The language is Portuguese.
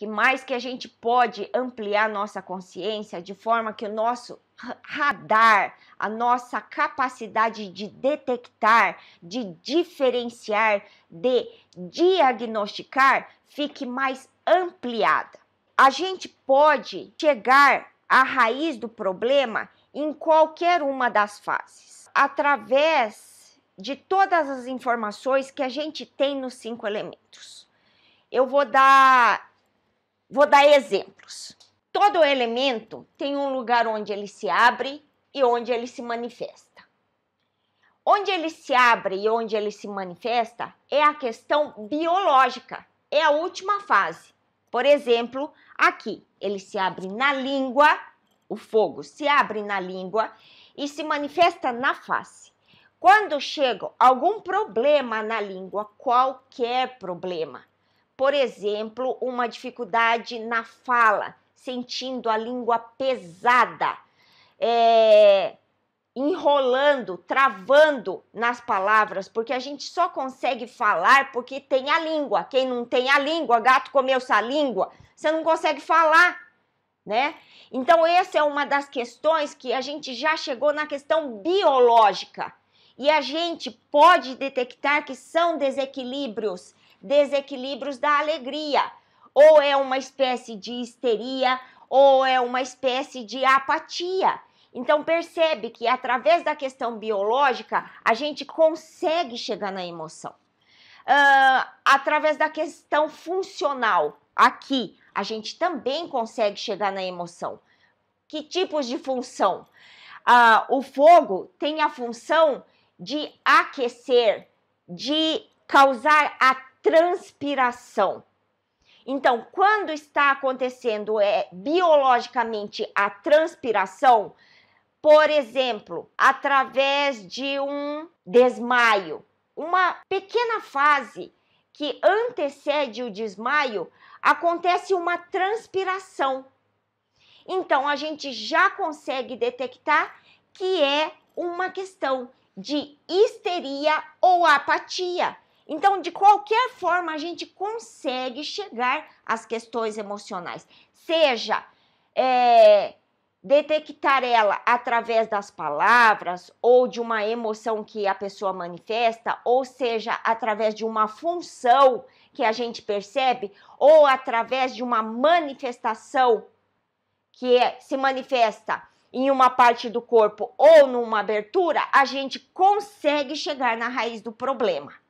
que mais que a gente pode ampliar nossa consciência de forma que o nosso radar, a nossa capacidade de detectar, de diferenciar, de diagnosticar fique mais ampliada. A gente pode chegar à raiz do problema em qualquer uma das fases, através de todas as informações que a gente tem nos cinco elementos. Eu vou dar Vou dar exemplos. Todo elemento tem um lugar onde ele se abre e onde ele se manifesta. Onde ele se abre e onde ele se manifesta é a questão biológica, é a última fase. Por exemplo, aqui ele se abre na língua, o fogo se abre na língua e se manifesta na face. Quando chega algum problema na língua, qualquer problema, por exemplo, uma dificuldade na fala, sentindo a língua pesada, é, enrolando, travando nas palavras, porque a gente só consegue falar porque tem a língua. Quem não tem a língua, gato comeu sua língua, você não consegue falar, né? Então, essa é uma das questões que a gente já chegou na questão biológica. E a gente pode detectar que são desequilíbrios desequilíbrios da alegria. Ou é uma espécie de histeria, ou é uma espécie de apatia. Então percebe que através da questão biológica a gente consegue chegar na emoção. Uh, através da questão funcional, aqui a gente também consegue chegar na emoção. Que tipos de função? Uh, o fogo tem a função de aquecer, de causar a transpiração. Então, quando está acontecendo é, biologicamente a transpiração, por exemplo, através de um desmaio, uma pequena fase que antecede o desmaio, acontece uma transpiração. Então, a gente já consegue detectar que é uma questão de histeria ou apatia então, de qualquer forma, a gente consegue chegar às questões emocionais, seja é, detectar ela através das palavras ou de uma emoção que a pessoa manifesta, ou seja, através de uma função que a gente percebe, ou através de uma manifestação que é, se manifesta em uma parte do corpo ou numa abertura, a gente consegue chegar na raiz do problema.